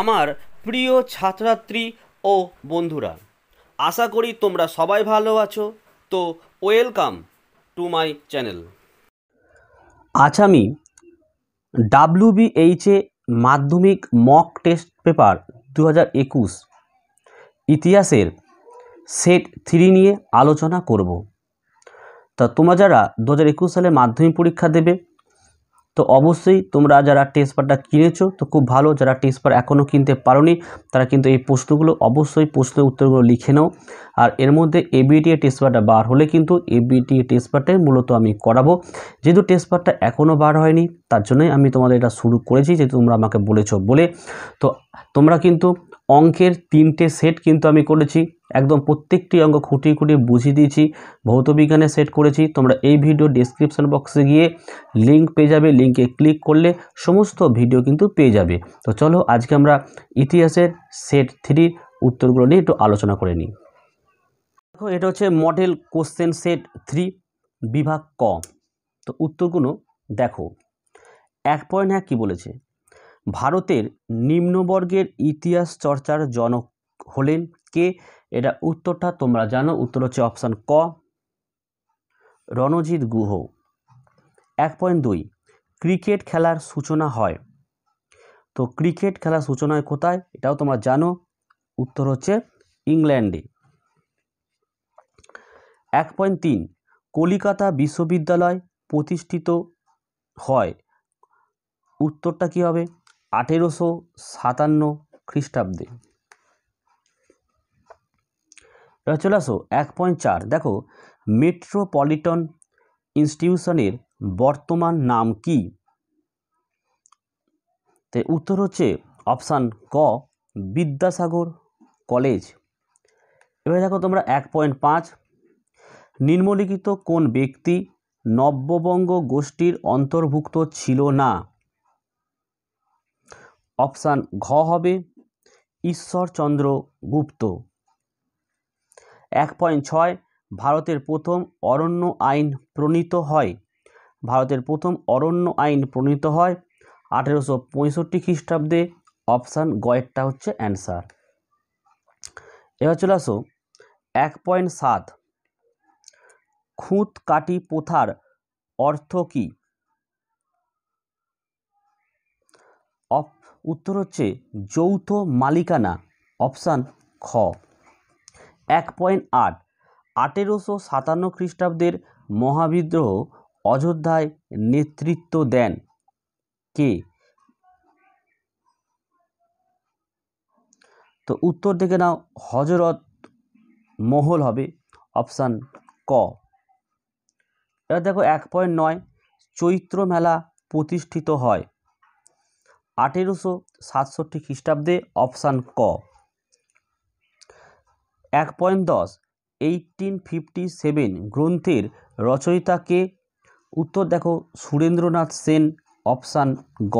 আমার প্রিয় ছাত্রাত্রী ও বন্ধুরা আশা করি তোমরা সবাই ভালো আছো তো ওয়েলকাম টু মাই চ্যানেল আজ আমি ডাব্লিউবিএইচে মাধ্যমিক মক টেস্ট পেপার দু একুশ ইতিহাসের সেট থ্রি নিয়ে আলোচনা করব তা তোমরা যারা দু সালে মাধ্যমিক পরীক্ষা দেবে তো অবশ্যই তোমরা যারা টেস্ট পেপারটা কিনেছো তো খুব ভালো যারা টেস্ট পেপার এখনও কিনতে পারোনি তারা কিন্তু এই প্রশ্নগুলো অবশ্যই প্রশ্নের উত্তরগুলো লিখে নাও আর এর মধ্যে এবিটিএ টেস্ট পেপারটা বার হলে কিন্তু এবিটিএ টেস্ট পেপারটাই মূলত আমি করাবো যেহেতু টেস্ট পেপারটা এখনও বার হয়নি তার জন্যই আমি তোমাদের এটা শুরু করেছি যেহেতু তোমরা আমাকে বলেছো বলে তো তোমরা কিন্তু অঙ্কের তিনটে সেট কিন্তু আমি করেছি একদম প্রত্যেকটি অঙ্ক খুঁটিয়ে খুঁটিয়ে বুঝিয়ে দিয়েছি ভৌতবিজ্ঞানের সেট করেছি তোমরা এই ভিডিও ডিসক্রিপশান বক্সে গিয়ে লিঙ্ক পেয়ে যাবে লিঙ্কে ক্লিক করলে সমস্ত ভিডিও কিন্তু পেয়ে যাবে তো চলো আজকে আমরা ইতিহাসের সেট থ্রির উত্তরগুলো নিয়ে একটু আলোচনা করে নিই দেখো এটা হচ্ছে মডেল কোশ্চেন সেট থ্রি বিভাগ ক তো উত্তরগুলো দেখো এক পয়েন্ট এক কী বলেছে ভারতের নিম্নবর্গের ইতিহাস চর্চার জনক হলেন কে এটা উত্তরটা তোমরা জানো উত্তর হচ্ছে অপশান ক রণজিৎ গুহ এক পয়েন্ট দুই ক্রিকেট খেলার সূচনা হয় তো ক্রিকেট খেলার সূচনা হয় কোথায় এটাও তোমরা জানো উত্তর হচ্ছে ইংল্যান্ডে এক পয়েন্ট তিন কলিকাতা বিশ্ববিদ্যালয় প্রতিষ্ঠিত হয় উত্তরটা কি হবে আঠেরোশো সাতান্ন খ্রিস্টাব্দে চলে আসো এক পয়েন্ট চার দেখো মেট্রোপলিটন ইনস্টিটিউশনের বর্তমান নাম কি তে উত্তর হচ্ছে অপশান ক বিদ্যাসাগর কলেজ এবারে দেখো তোমরা এক পয়েন্ট পাঁচ নিম্নলিখিত কোন ব্যক্তি নব্যবঙ্গ গোষ্ঠীর অন্তর্ভুক্ত ছিল না অপশান ঘ হবে ঈশ্বরচন্দ্র গুপ্ত এক পয়েন্ট ছয় ভারতের প্রথম অরণ্য আইন প্রণীত হয় ভারতের প্রথম অরণ্য আইন প্রণীত হয় আঠেরোশো পঁয়ষট্টি খ্রিস্টাব্দে অপশান গয়েরটা হচ্ছে অ্যান্সার এবার চলে আসো এক পয়েন্ট সাত খুঁত কাটি প্রথার অর্থ কী উত্তর হচ্ছে যৌথ মালিকানা অপশান খ এক পয়েন্ট আট আঠেরোশো সাতান্ন খ্রিস্টাব্দের মহাবিদ্রোহ অযোধ্যায় নেতৃত্ব দেন কে তো উত্তর দেখে নাও হজরত মোহল হবে অপশান ক এবার দেখো এক পয়েন্ট নয় চৈত্র মেলা প্রতিষ্ঠিত হয় আঠেরোশো সাতষট্টি খ্রিস্টাব্দে অপশান ক এক পয়েন্ট দশ এইটিন ফিফটি সেভেন গ্রন্থের রচয়িতাকে উত্তর দেখো সুরেন্দ্রনাথ সেন অপশান গ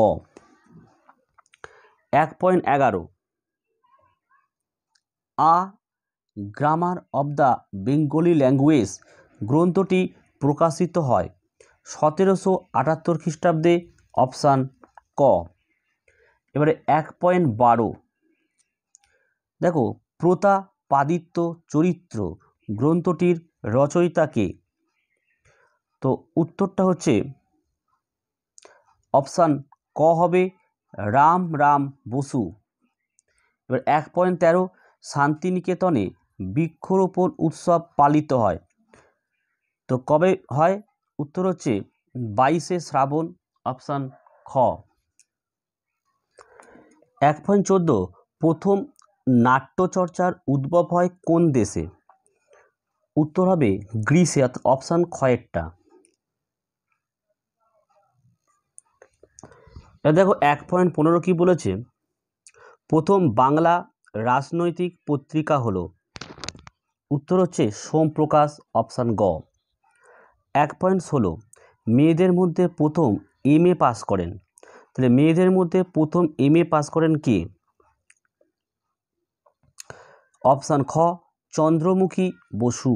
এক পয়েন্ট এগারো a grammar of the Bengali language গ্রন্থটি প্রকাশিত হয় সতেরোশো আটাত্তর খ্রিস্টাব্দে অপশান ক এবারে এক পয়েন্ট বারো দেখো প্রতাপাদিত্য চরিত্র গ্রন্থটির রচয়িতাকে তো উত্তরটা হচ্ছে অপশান ক হবে রাম রাম বসু এবার এক পয়েন্ট তেরো শান্তিনিকেতনে বৃক্ষরোপণ উৎসব পালিত হয় তো কবে হয় উত্তর হচ্ছে বাইশে শ্রাবণ অপশান খ এক পয়েন্ট চোদ্দো প্রথম নাট্যচর্চার উদ্ভব হয় কোন দেশে উত্তর হবে গ্রিসে অর্থাৎ অপশান খয়েরটা দেখো এক পয়েন্ট পনেরো কী বলেছে প্রথম বাংলা রাজনৈতিক পত্রিকা হলো উত্তর হচ্ছে সোমপ্রকাশ অপশান গ এক পয়েন্ট ষোলো মেয়েদের মধ্যে প্রথম এম এ পাস করেন তাহলে মেয়েদের মধ্যে প্রথম এম এ পাস করেন কে অপশান খ চন্দ্রমুখী বসু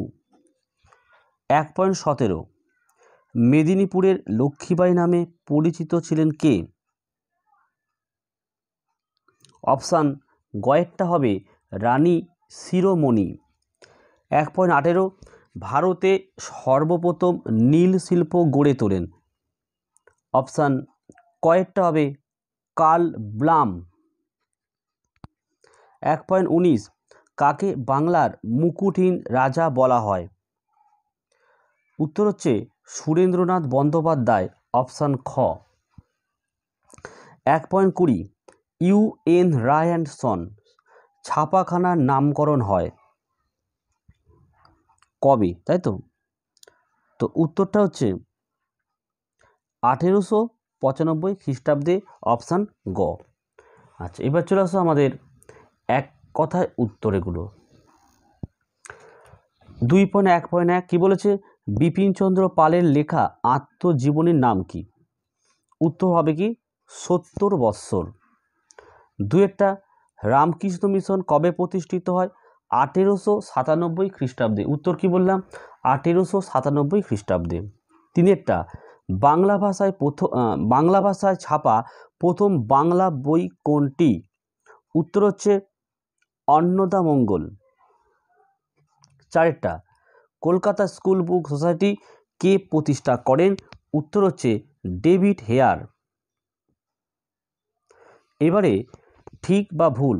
এক পয়েন্ট সতেরো মেদিনীপুরের লক্ষ্মীবাই নামে পরিচিত ছিলেন কে অপশান গয়েরটা হবে রানী শিরোমণি এক পয়েন্ট আঠেরো ভারতে সর্বপ্রথম নীল শিল্প গড়ে তোলেন অপশান কয়েকটা হবে কাল ব্লাম এক পয়েন্ট উনিশ কাকে বাংলার মুকুটহীন রাজা বলা হয় উত্তর হচ্ছে সুরেন্দ্রনাথ বন্দ্যোপাধ্যায় অপশান খ এক পয়েন্ট কুড়ি U N Roy and son ছাপাখানার নামকরণ হয় কবে তাই তো তো উত্তরটা হচ্ছে আঠেরোশো পঁচানব্বই খ্রিস্টাব্দে অপশান গ আচ্ছা এবার চলে আসো আমাদের এক কথায় উত্তরেগুলো দুই পয়েন্ট এক পয়েন্ট এক কী বলেছে বিপিনচন্দ্র পালের লেখা আত্মজীবনীর নাম কি উত্তর হবে কি সত্তর বৎসর দু একটা রামকৃষ্ণ মিশন কবে প্রতিষ্ঠিত হয় আঠেরোশো সাতানব্বই খ্রিস্টাব্দে উত্তর কি বললাম আঠেরোশো সাতানব্বই খ্রিস্টাব্দে তিনেরটা বাংলা ভাষায় প্রথম বাংলা ভাষায় ছাপা প্রথম বাংলা বই কোনটি উত্তর হচ্ছে অন্নদামঙ্গল চারেরটা কলকাতা স্কুল বুক সোসাইটি কে প্রতিষ্ঠা করেন উত্তর হচ্ছে ডেভিড হেয়ার এবারে ঠিক বা ভুল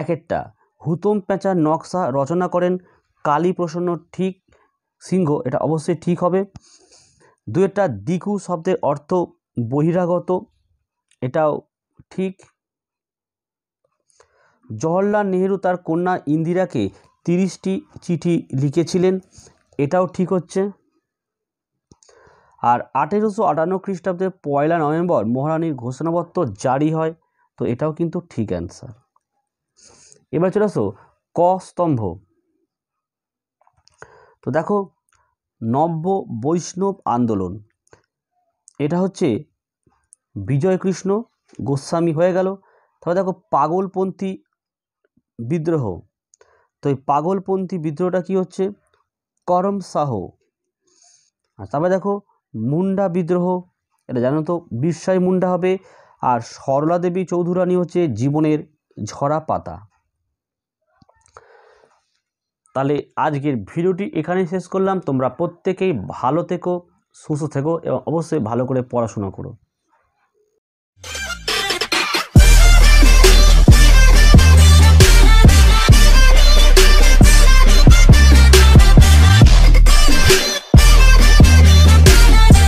এক একটা হুতম পেঁচার নকশা রচনা করেন কালীপ্রসন্ন ঠিক সিংহ এটা অবশ্যই ঠিক হবে একটা দিকু শব্দের অর্থ বহিরাগত এটাও ঠিক জওহরলাল নেহেরু তার কন্যা ইন্দিরাকে তিরিশটি চিঠি লিখেছিলেন এটাও ঠিক হচ্ছে আর আঠেরোশো আটান্ন খ্রিস্টাব্দে পয়লা নভেম্বর মহারানীর ঘোষণাপত্র জারি হয় তো এটাও কিন্তু ঠিক অ্যান্সার এবার চলে আসো ক স্তম্ভ তো দেখো নব্য বৈষ্ণব আন্দোলন এটা হচ্ছে বিজয়কৃষ্ণ গোস্বামী হয়ে গেল তবে দেখো পাগলপন্থী বিদ্রোহ তো এই পাগলপন্থী বিদ্রোহটা কি হচ্ছে করম শাহ আর তারপরে দেখো মুন্ডা বিদ্রোহ এটা জানো তো বিস্ময় মুন্ডা হবে আর সরলা দেবী চৌধুরানী হচ্ছে জীবনের ঝরা পাতা তাহলে আজকের ভিডিওটি এখানেই শেষ করলাম তোমরা প্রত্যেকেই ভালো থেকো সুস্থ থেকো এবং অবশ্যই ভালো করে পড়াশোনা করো